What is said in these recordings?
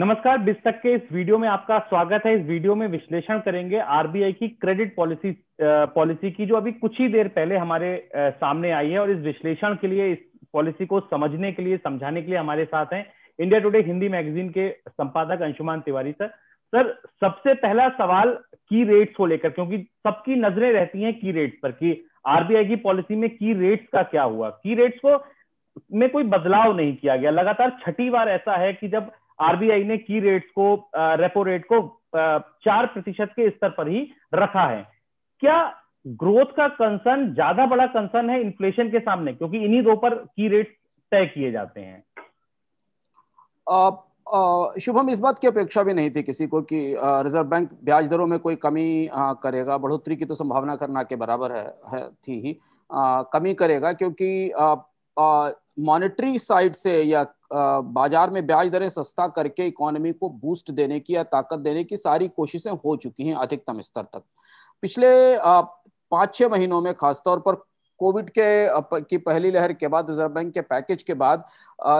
नमस्कार बिस्तक के इस वीडियो में आपका स्वागत है इस वीडियो में विश्लेषण करेंगे आरबीआई की क्रेडिट पॉलिसी पॉलिसी की जो अभी कुछ ही देर पहले हमारे आ, सामने आई है और इस विश्लेषण के लिए इस पॉलिसी को समझने के लिए समझाने के लिए हमारे साथ हैं इंडिया टुडे हिंदी मैगजीन के संपादक अंशुमान तिवारी सर सर सबसे पहला सवाल की रेट्स को लेकर क्योंकि सबकी नजरें रहती हैं की रेट्स पर कि आरबीआई की पॉलिसी में की रेट्स का क्या हुआ की रेट्स को में कोई बदलाव नहीं किया गया लगातार छठी बार ऐसा है कि जब आरबीआई ने की रेट्स को रेपो रेट को चार प्रतिशत के स्तर पर ही रखा है क्या ग्रोथ का कंसर्न ज्यादा बड़ा कंसर्न है इन्फ्लेशन के सामने क्योंकि इन्हीं दो पर की रेट तय किए जाते हैं शुभम इस बात की अपेक्षा भी नहीं थी किसी को कि रिजर्व बैंक ब्याज दरों में कोई कमी आ, करेगा बढ़ोतरी की तो संभावना करना के बराबर है, है थी ही आ, कमी करेगा क्योंकि आ, आ, मॉनेटरी साइड से या बाजार में ब्याज दरें सस्ता करके इकोनॉमी को बूस्ट देने की या ताकत देने की सारी कोशिशें हो चुकी हैं अधिकतम स्तर तक पिछले पाँच छः महीनों में खासतौर पर कोविड के की पहली लहर के बाद रिजर्व बैंक के पैकेज के बाद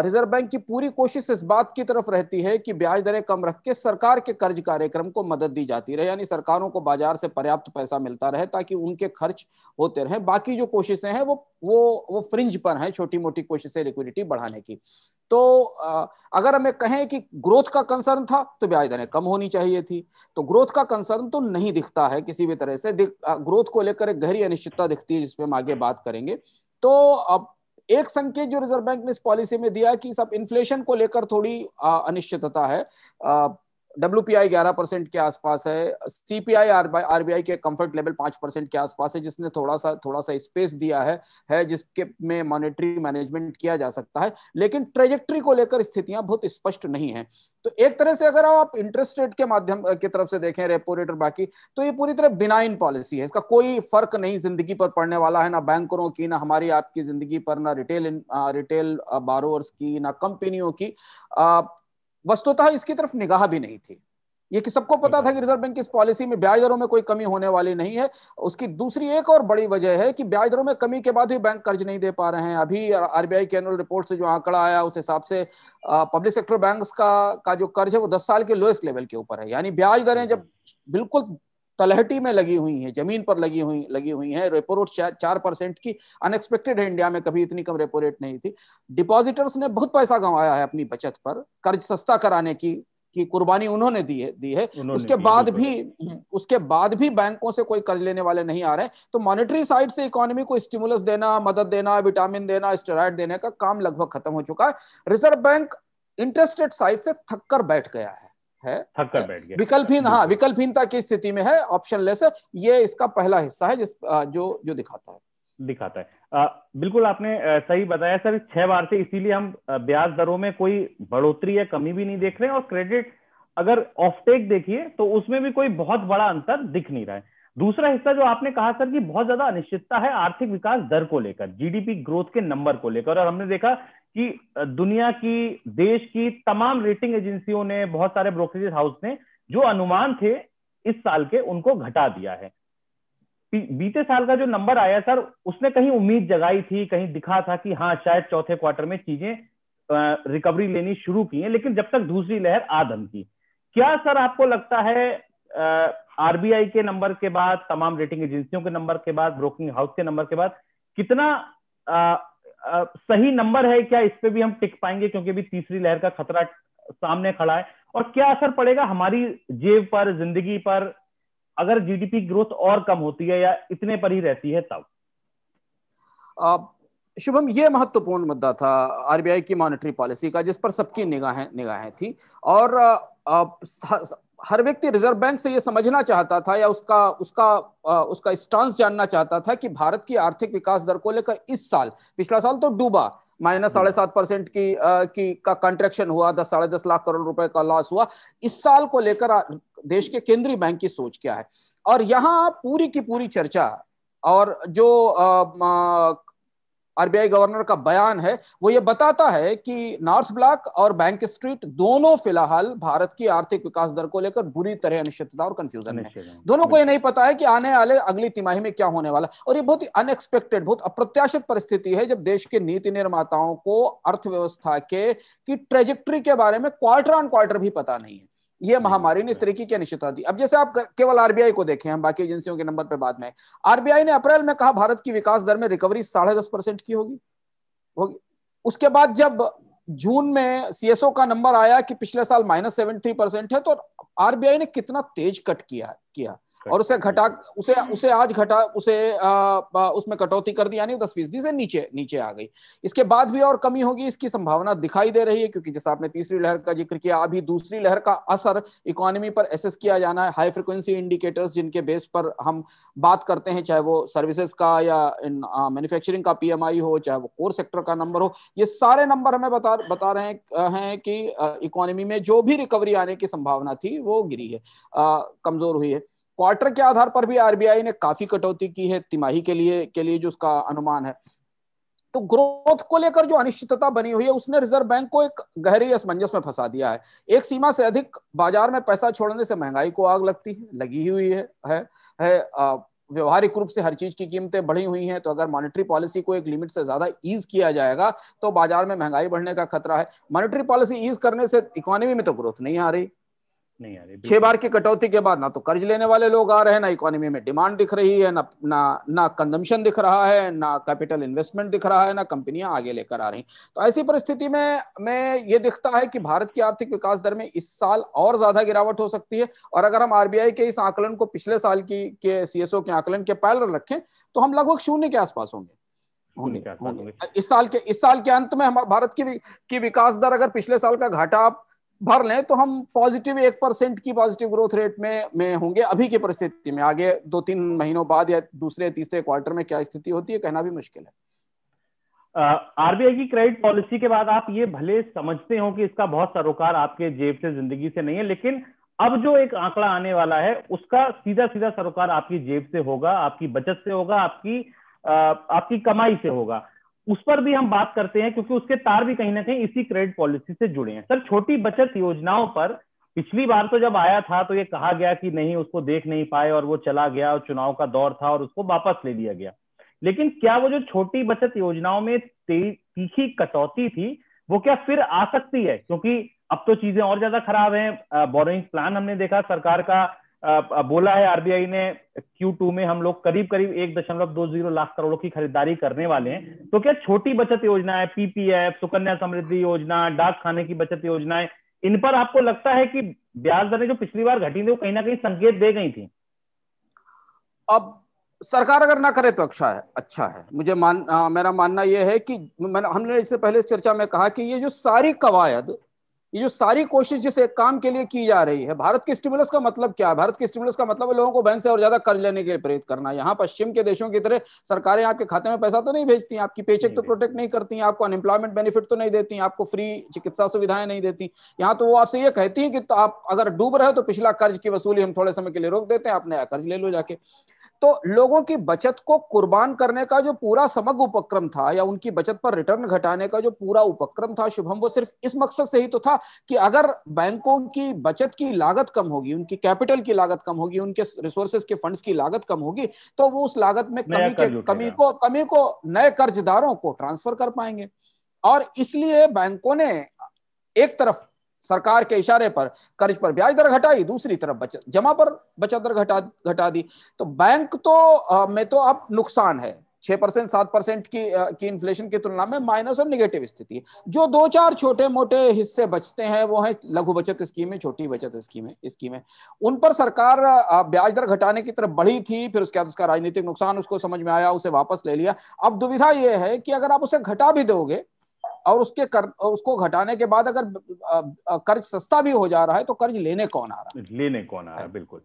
रिजर्व बैंक की पूरी कोशिश इस बात की तरफ रहती है कि ब्याज दरें कम रख के सरकार के कर्ज कार्यक्रम को मदद दी जाती रहे यानी सरकारों को बाजार से पर्याप्त पैसा मिलता रहे ताकि उनके खर्च होते रहे बाकी जो कोशिशें हैं वो वो वो फ्रिंज पर हैं छोटी मोटी कोशिशें लिक्विडिटी बढ़ाने की तो अगर हमें कहें कि ग्रोथ का कंसर्न था तो ब्याज दरें कम होनी चाहिए थी तो ग्रोथ का कंसर्न तो नहीं दिखता है किसी भी तरह से ग्रोथ को लेकर एक गहरी अनिश्चितता दिखती है जिसपे हम आगे बात बात करेंगे तो अब एक संकेत जो रिजर्व बैंक ने इस पॉलिसी में दिया कि सब इन्फ्लेशन को लेकर थोड़ी अनिश्चितता है डब्ल्यू पी आई ग्यारह परसेंट के आसपास है C P I R B I के कम्फर्ट लेवल पांच परसेंट के आसपास है जिसने थोड़ा सा थोड़ा सा स्पेस दिया है है जिसके में मॉनिटरी मैनेजमेंट किया जा सकता है लेकिन ट्रेजेक्ट्री को लेकर स्थितियां बहुत स्पष्ट नहीं है तो एक तरह से अगर आप इंटरेस्ट रेट के माध्यम की तरफ से देखें रेपो रेट और बाकी तो ये पूरी तरह बिनाइन पॉलिसी है इसका कोई फर्क नहीं जिंदगी पर पड़ने वाला है ना बैंकरों की ना हमारी आपकी जिंदगी पर ना रिटेल रिटेल बारोअर्स की ना कंपनियों की वस्तुतः इसकी तरफ निगाह भी नहीं थी ये कि सबको पता था कि रिजर्व बैंक की इस पॉलिसी में ब्याज दरों में कोई कमी होने वाली नहीं है उसकी दूसरी एक और बड़ी वजह है कि ब्याज दरों में कमी के बाद भी बैंक कर्ज नहीं दे पा रहे हैं अभी आरबीआई की एनुअल रिपोर्ट से जो आंकड़ा आया उस हिसाब से पब्लिक सेक्टर बैंक का का जो कर्ज है वो दस साल के लोएस्ट लेवल के ऊपर है यानी ब्याज दरें जब हम्म। बिल्कुल तलहटी में लगी हुई है जमीन पर लगी हुई लगी हुई है रेपो रेट चार, परसेंट की अनएक्सपेक्टेड है इंडिया में कभी इतनी कम रेपो रेट नहीं थी डिपॉजिटर्स ने बहुत पैसा गंवाया है अपनी बचत पर कर्ज सस्ता कराने की की कुर्बानी उन्होंने दी है दी है उसके बाद भी हम्म, उसके बाद भी बैंकों से कोई कर्ज लेने वाले नहीं आ रहे तो मॉनेटरी साइड से इकोनॉमी को स्टिमुलस देना मदद देना विटामिन देना स्टेराइड देने का काम लगभग खत्म हो चुका है रिजर्व बैंक इंटरेस्टेड साइड से थककर बैठ गया है है थक कर बैठ गया विकल्पहीन हाँ विकल्पहीनता की स्थिति में है ऑप्शन लेस है ये इसका पहला हिस्सा है जिस जो जो दिखाता है दिखाता है आ, बिल्कुल आपने सही बताया सर छह बार से इसीलिए हम ब्याज दरों में कोई बढ़ोतरी या कमी भी नहीं देख रहे और क्रेडिट अगर ऑफटेक देखिए तो उसमें भी कोई बहुत बड़ा अंतर दिख नहीं रहा है दूसरा हिस्सा जो आपने कहा सर कि बहुत ज्यादा अनिश्चितता है आर्थिक विकास दर को लेकर जीडीपी ग्रोथ के नंबर को लेकर और हमने देखा कि दुनिया की देश की तमाम रेटिंग एजेंसियों ने बहुत सारे ब्रोकरेज हाउस ने जो अनुमान थे इस साल के उनको घटा दिया है बीते साल का जो नंबर आया सर उसने कहीं उम्मीद जगाई थी कहीं दिखा था कि हाँ शायद चौथे क्वार्टर में चीजें रिकवरी लेनी शुरू की है लेकिन जब तक दूसरी लहर आदम की क्या सर आपको लगता है आरबीआई के नंबर के बाद तमाम रेटिंग एजेंसियों के नंबर के बाद ब्रोकिंग हाउस के नंबर के बाद कितना सही नंबर है क्या इस पे भी हम टिक पाएंगे क्योंकि अभी तीसरी लहर का खतरा सामने खड़ा है और क्या असर पड़ेगा हमारी जेब पर जिंदगी पर अगर जीडीपी ग्रोथ और कम होती है या इतने पर ही रहती है तब शुभम यह महत्वपूर्ण मुद्दा था आरबीआई की मॉनेटरी पॉलिसी का जिस पर सबकी निगाहें निगाहें थी और आ, आ, हर व्यक्ति रिजर्व बैंक से यह समझना चाहता था या उसका उसका उसका स्टांस जानना चाहता था कि भारत की आर्थिक विकास दर को लेकर इस साल पिछला साल तो डूबा माइनस साढ़े सात परसेंट की आ, की का कंट्रेक्शन हुआ दस साढ़े दस लाख करोड़ रुपए का लॉस हुआ इस साल को लेकर देश के केंद्रीय बैंक की सोच क्या है और यहाँ पूरी की पूरी चर्चा और जो आरबीआई गवर्नर का बयान है वो ये बताता है कि नॉर्थ ब्लॉक और बैंक स्ट्रीट दोनों फिलहाल भारत की आर्थिक विकास दर को लेकर बुरी तरह अनिश्चितता और कंफ्यूजन है दोनों को ये नहीं पता है कि आने वाले अगली तिमाही में क्या होने वाला और ये बहुत ही अनएक्सपेक्टेड बहुत अप्रत्याशित परिस्थिति है जब देश के नीति निर्माताओं को अर्थव्यवस्था के की ट्रेजेक्ट्री के बारे में क्वार्टर ऑन क्वार्टर भी पता नहीं है ये हम्म, महामारी ने इस हम्म। तरीके की अनिश्चितता दी अब जैसे आप केवल आरबीआई को देखें हम बाकी एजेंसियों के नंबर पर बाद में आरबीआई ने अप्रैल में कहा भारत की विकास दर में रिकवरी साढ़े दस परसेंट की होगी होगी उसके बाद जब जून में सीएसओ का नंबर आया कि पिछले साल माइनस सेवेंटी परसेंट है तो आरबीआई ने कितना तेज कट किया किया और उसे घटा उसे उसे आज घटा उसे आ, उसमें कटौती कर दी यानी दस फीसदी से नीचे नीचे आ गई इसके बाद भी और कमी होगी इसकी संभावना दिखाई दे रही है क्योंकि जैसा आपने तीसरी लहर का जिक्र किया अभी दूसरी लहर का असर इकोनॉमी पर एसेस किया जाना है हाई फ्रिक्वेंसी इंडिकेटर्स जिनके बेस पर हम बात करते हैं चाहे वो सर्विसेज का या मैन्युफैक्चरिंग का पीएमआई हो चाहे वो कोर सेक्टर का नंबर हो ये सारे नंबर हमें बता बता रहे हैं कि इकोनॉमी में जो भी रिकवरी आने की संभावना थी वो गिरी है कमजोर हुई है क्वार्टर के आधार पर भी आरबीआई ने काफी कटौती की है तिमाही के लिए के लिए जो उसका अनुमान है तो ग्रोथ को लेकर जो अनिश्चितता बनी हुई है उसने रिजर्व बैंक को एक गहरी असमंजस में फंसा दिया है एक सीमा से अधिक बाजार में पैसा छोड़ने से महंगाई को आग लगती है लगी हुई है है, है व्यवहारिक रूप से हर चीज की कीमतें बढ़ी हुई हैं तो अगर मॉनेटरी पॉलिसी को एक लिमिट से ज्यादा ईज किया जाएगा तो बाजार में महंगाई बढ़ने का खतरा है मॉनेटरी पॉलिसी ईज करने से इकोनॉमी में तो ग्रोथ नहीं आ रही नहीं छह बार की कटौती के बाद ना तो कर्ज लेने वाले लोग आ रहे हैं ना इकोनॉमी में डिमांड दिख रही है ना ना ना कंजम्पशन दिख रहा है ना कैपिटल इन्वेस्टमेंट दिख रहा है ना कंपनियां आगे लेकर आ रही तो ऐसी परिस्थिति में मैं ये दिखता है कि भारत की आर्थिक विकास दर में इस साल और ज्यादा गिरावट हो सकती है और अगर हम आरबीआई के इस आकलन को पिछले साल की के सीएसओ के आकलन के पैर रखें तो हम लगभग शून्य के आसपास होंगे होंगे इस साल के इस साल के अंत में हमारे भारत की की विकास दर अगर पिछले साल का घाटा आप भर लें तो हम पॉजिटिव एक परसेंट की पॉजिटिव ग्रोथ रेट में में होंगे अभी की परिस्थिति में आगे दो तीन महीनों बाद या दूसरे तीसरे क्वार्टर में क्या स्थिति होती है कहना भी मुश्किल है आरबीआई की क्रेडिट पॉलिसी के बाद आप ये भले समझते हो कि इसका बहुत सरोकार आपके जेब से जिंदगी से नहीं है लेकिन अब जो एक आंकड़ा आने वाला है उसका सीधा सीधा सरोकार आपकी जेब से होगा आपकी बचत से होगा आपकी आ, आपकी कमाई से होगा उस पर भी हम बात करते हैं क्योंकि उसके तार भी कहीं ना कहीं इसी क्रेडिट पॉलिसी से जुड़े हैं सर छोटी बचत योजनाओं पर पिछली बार तो जब आया था तो ये कहा गया कि नहीं उसको देख नहीं पाए और वो चला गया और चुनाव का दौर था और उसको वापस ले लिया गया लेकिन क्या वो जो छोटी बचत योजनाओं में तीखी कटौती थी वो क्या फिर आ सकती है क्योंकि अब तो चीजें और ज्यादा खराब है बोरोइंग प्लान हमने देखा सरकार का बोला है आरबीआई ने Q2 में हम लोग करीब करीब एक दशमलव दो जीरो लाख करोड़ की खरीदारी करने वाले हैं तो क्या छोटी बचत योजना है पीपीएफ सुकन्या समृद्धि योजना डाक खाने की बचत योजना है इन पर आपको लगता है कि ब्याज दरें जो पिछली बार घटी थी वो कहीं ना कहीं संकेत दे गई थी अब सरकार अगर ना करे तो अच्छा है अच्छा है मुझे मान आ, मेरा मानना यह है कि मैंने हमने इससे पहले चर्चा में कहा कि ये जो सारी कवायद ये जो सारी कोशिश जिस एक काम के लिए की जा रही है भारत की स्टिमुलस का मतलब क्या है भारत की स्टिमुलस का मतलब लोगों को बैंक से और ज्यादा कर्ज लेने के लिए प्रेरित करना यहाँ पश्चिम के देशों की तरह सरकारें आपके खाते में पैसा तो नहीं भेजती आपकी पेचेक तो प्रोटेक्ट नहीं करती आपको अनएम्प्लॉयमेंट बेनिफिट तो नहीं देती आपको फ्री चिकित्सा सुविधाएं नहीं देती यहाँ तो वो आपसे ये कहती है कि तो आप अगर डूब रहे हो तो पिछला कर्ज की वसूली हम थोड़े समय के लिए रोक देते हैं आप नया कर्ज ले लो जाके तो लोगों की बचत को कुर्बान करने का जो पूरा समग्र उपक्रम था या उनकी बचत पर रिटर्न घटाने का जो पूरा उपक्रम था शुभम वो सिर्फ इस मकसद से ही तो था कि अगर बैंकों की बचत की लागत कम होगी उनकी कैपिटल की लागत कम होगी उनके रिसोर्सेज के फंड्स की लागत कम होगी तो वो उस लागत में कमी के कमी को कमी को नए कर्जदारों को ट्रांसफर कर पाएंगे और इसलिए बैंकों ने एक तरफ सरकार के इशारे पर कर्ज पर ब्याज दर घटाई दूसरी तरफ बचत जमा पर बचत दर घटा घटा दी तो बैंक तो आ, में तो अब नुकसान है छह परसेंट सात परसेंट की की इन्फ्लेशन की तुलना में माइनस और निगेटिव स्थिति है जो दो चार छोटे मोटे हिस्से बचते हैं वो है लघु बचत स्कीमें छोटी बचत स्कीमें स्कीमें उन पर सरकार ब्याज दर घटाने की तरफ बढ़ी थी फिर उसके बाद उसका राजनीतिक नुकसान उसको समझ में आया उसे वापस ले लिया अब दुविधा यह है कि अगर आप उसे घटा भी दोगे और उसके कर, उसको घटाने के बाद अगर कर्ज सस्ता भी हो जा रहा है तो कर्ज लेने कौन आ रहा है लेने कौन आ रहा है बिल्कुल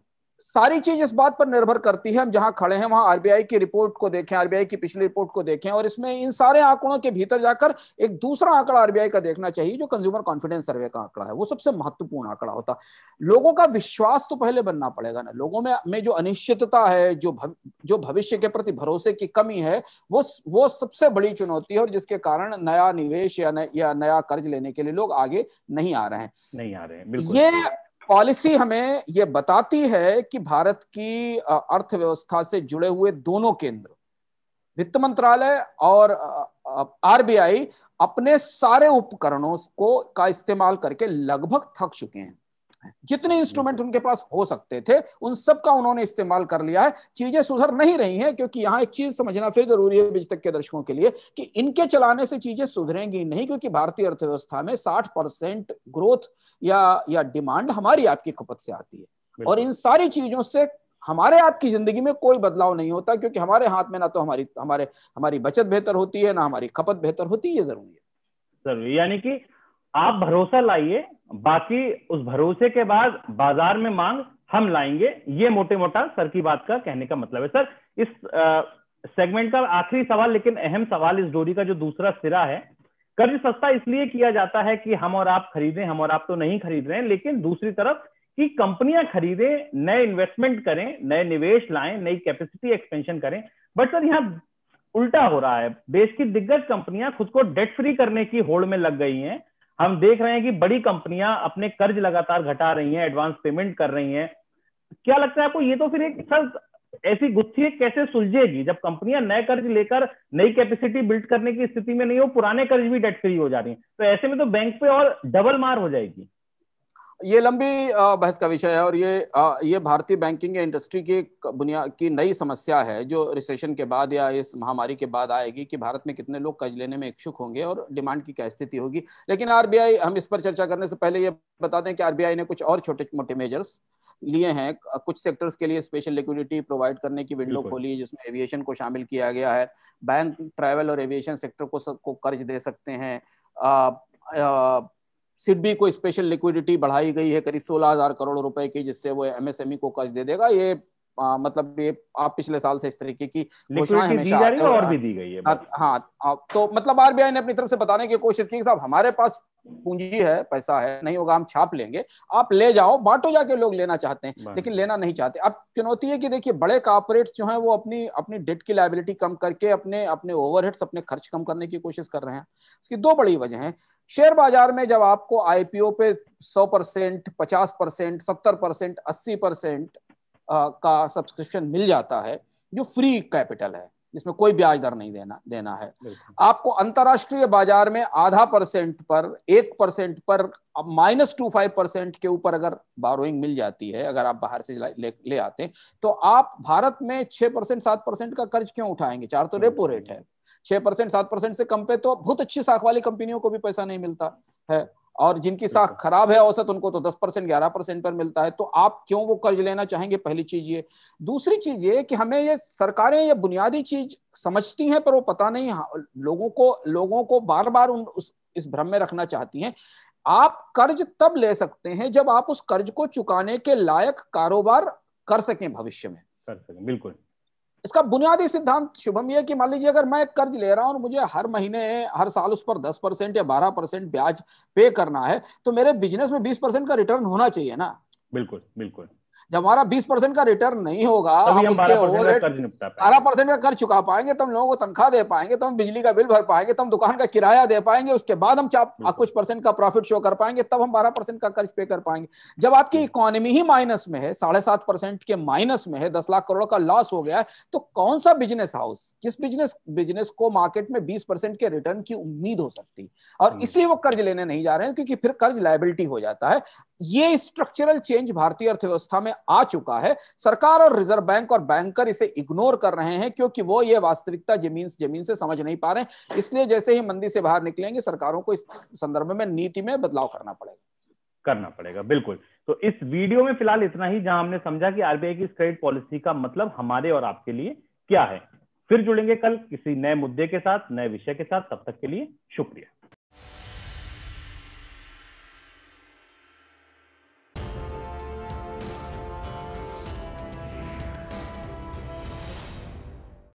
सारी चीज इस बात पर निर्भर करती है हम जहां खड़े हैं वहां आरबीआई की रिपोर्ट को देखें आरबीआई की पिछली रिपोर्ट को देखें और इसमें इन सारे आंकड़ों के भीतर जाकर एक दूसरा आंकड़ा आरबीआई का देखना चाहिए जो कंज्यूमर कॉन्फिडेंस सर्वे का आंकड़ा है वो सबसे महत्वपूर्ण आंकड़ा होता लोगों का विश्वास तो पहले बनना पड़ेगा ना लोगों में में जो अनिश्चितता है जो भव, जो भविष्य के प्रति भरोसे की कमी है वो वो सबसे बड़ी चुनौती है और जिसके कारण नया निवेश या, नया कर्ज लेने के लिए लोग आगे नहीं आ रहे हैं नहीं आ रहे हैं ये पॉलिसी हमें ये बताती है कि भारत की अर्थव्यवस्था से जुड़े हुए दोनों केंद्र वित्त मंत्रालय और आरबीआई अपने सारे उपकरणों को का इस्तेमाल करके लगभग थक चुके हैं जितने इंस्ट्रूमेंट उनके पास हो सकते थे उन सब का उन्होंने इस्तेमाल कर लिया है चीजें सुधर नहीं रही हैं क्योंकि यहाँ एक चीज समझना फिर जरूरी है बीज तक के दर्शकों के लिए कि इनके चलाने से चीजें सुधरेंगी नहीं क्योंकि भारतीय अर्थव्यवस्था में साठ परसेंट ग्रोथ या या डिमांड हमारी आपकी खपत से आती है और इन सारी चीजों से हमारे आपकी जिंदगी में कोई बदलाव नहीं होता क्योंकि हमारे हाथ में ना तो हमारी हमारे हमारी बचत बेहतर होती है ना हमारी खपत बेहतर होती है जरूरी है जरूरी यानी कि आप भरोसा लाइए बाकी उस भरोसे के बाद बाजार में मांग हम लाएंगे ये मोटे मोटा सर की बात का कहने का मतलब है सर इस सेगमेंट का आखिरी सवाल लेकिन अहम सवाल इस डोरी का जो दूसरा सिरा है कर्ज सस्ता इसलिए किया जाता है कि हम और आप खरीदें हम और आप तो नहीं खरीद रहे हैं लेकिन दूसरी तरफ कि कंपनियां खरीदें नए इन्वेस्टमेंट करें नए निवेश लाएं नई कैपेसिटी एक्सपेंशन करें बट सर यहाँ उल्टा हो रहा है देश की दिग्गज कंपनियां खुद को डेट फ्री करने की होड़ में लग गई हैं हम देख रहे हैं कि बड़ी कंपनियां अपने कर्ज लगातार घटा रही हैं एडवांस पेमेंट कर रही हैं क्या लगता है आपको ये तो फिर एक सर ऐसी गुत्थी कैसे सुलझेगी जब कंपनियां नए कर्ज लेकर नई कैपेसिटी बिल्ड करने की स्थिति में नहीं हो पुराने कर्ज भी डेट फ्री हो जा रही है तो ऐसे में तो बैंक पे और डबल मार हो जाएगी ये लंबी बहस का विषय है और ये ये भारतीय बैंकिंग इंडस्ट्री की बुनियाद की नई समस्या है जो रिसेशन के बाद या इस महामारी के बाद आएगी कि भारत में कितने लोग कर्ज लेने में इच्छुक होंगे और डिमांड की क्या स्थिति होगी लेकिन आरबीआई हम इस पर चर्चा करने से पहले ये बता दें कि आरबीआई ने कुछ और छोटे मोटे मेजर्स लिए हैं कुछ सेक्टर्स के लिए स्पेशल लिक्विडिटी प्रोवाइड करने की विंडो खोली है जिसमें एविएशन को शामिल किया गया है बैंक ट्रैवल और एविएशन सेक्टर को, को कर्ज दे सकते हैं सिडबी को स्पेशल लिक्विडिटी बढ़ाई गई है करीब सोलह हजार करोड़ रुपए की जिससे वो एमएसएमई e को कर्ज दे देगा ये आ, मतलब ये आप पिछले साल से इस तरीके की घोषणा हमेशा और भी दी गई है हाँ, हाँ तो मतलब आरबीआई ने अपनी तरफ से बताने की कोशिश की साहब हमारे पास पूंजी है पैसा है नहीं होगा हम छाप लेंगे आप ले जाओ बांटो जाके लोग लेना चाहते हैं लेकिन लेना नहीं चाहते अब चुनौती है कि देखिए बड़े कॉपोरेट जो हैं वो अपनी अपनी डेट की लाइबिलिटी कम करके अपने अपने ओवरहेड्स अपने खर्च कम करने की कोशिश कर रहे हैं उसकी दो बड़ी वजह है शेयर बाजार में जब आपको आईपीओ पे सौ परसेंट पचास परसेंट सत्तर परसेंट अस्सी परसेंट का सब्सक्रिप्शन मिल जाता है जो फ्री कैपिटल है जिसमें कोई ब्याज दर नहीं देना देना है आपको अंतरराष्ट्रीय बाजार में आधा परसेंट पर एक परसेंट पर माइनस टू फाइव परसेंट के ऊपर अगर बारोइंग मिल जाती है अगर आप बाहर से ले, ले आते हैं तो आप भारत में छह परसेंट सात परसेंट का कर्ज क्यों उठाएंगे चार तो रेपो रेट है छह परसेंट सात परसेंट से कम पे तो बहुत अच्छी साख वाली कंपनियों को भी पैसा नहीं मिलता है और जिनकी साख खराब है औसत उनको तो 10 परसेंट ग्यारह परसेंट पर मिलता है तो आप क्यों वो कर्ज लेना चाहेंगे पहली चीज ये दूसरी चीज ये कि हमें ये सरकारें ये बुनियादी चीज समझती हैं पर वो पता नहीं हाँ, लोगों को लोगों को बार बार उन उस, इस भ्रम में रखना चाहती हैं आप कर्ज तब ले सकते हैं जब आप उस कर्ज को चुकाने के लायक कारोबार कर सकें भविष्य में कर सकें बिल्कुल इसका बुनियादी सिद्धांत शुभम यह कि मान लीजिए अगर मैं कर्ज ले रहा हूं और मुझे हर महीने हर साल उस पर दस परसेंट या बारह परसेंट ब्याज पे करना है तो मेरे बिजनेस में बीस परसेंट का रिटर्न होना चाहिए ना बिल्कुल बिल्कुल जब हमारा बीस परसेंट का रिटर्न नहीं होगा हम उसके बारह परसेंट का कर चुका पाएंगे तो हम लोगों को तनख्वाह दे पाएंगे तो हम बिजली का बिल भर पाएंगे तो हम दुकान का किराया दे पाएंगे उसके बाद हम कुछ परसेंट का प्रॉफिट शो कर पाएंगे तब हम बारह परसेंट का कर्ज पे कर पाएंगे जब आपकी इकोनॉमी ही माइनस में है साढ़े सात परसेंट के माइनस में है दस लाख करोड़ का लॉस हो गया है तो कौन सा बिजनेस हाउस किस बिजनेस बिजनेस को मार्केट में बीस परसेंट के रिटर्न की उम्मीद हो सकती है और हम्म। इसलिए वो कर्ज लेने नहीं जा रहे हैं क्योंकि फिर कर्ज लाइबिलिटी हो जाता है ये स्ट्रक्चरल चेंज भारतीय अर्थव्यवस्था में आ चुका है सरकार और रिजर्व बैंक और बैंकर इसे इग्नोर कर रहे हैं क्योंकि वो ये वास्तविकता जमीन जमीन से समझ नहीं पा रहे इसलिए जैसे ही मंदी से बाहर निकलेंगे सरकारों को इस संदर्भ में नीति में बदलाव करना पड़ेगा करना पड़ेगा बिल्कुल तो इस वीडियो में फिलहाल इतना ही जहां हमने समझा कि आरबीआई की क्रेडिट पॉलिसी का मतलब हमारे और आपके लिए क्या है फिर जुड़ेंगे कल किसी नए मुद्दे के साथ नए विषय के साथ तब तक के लिए शुक्रिया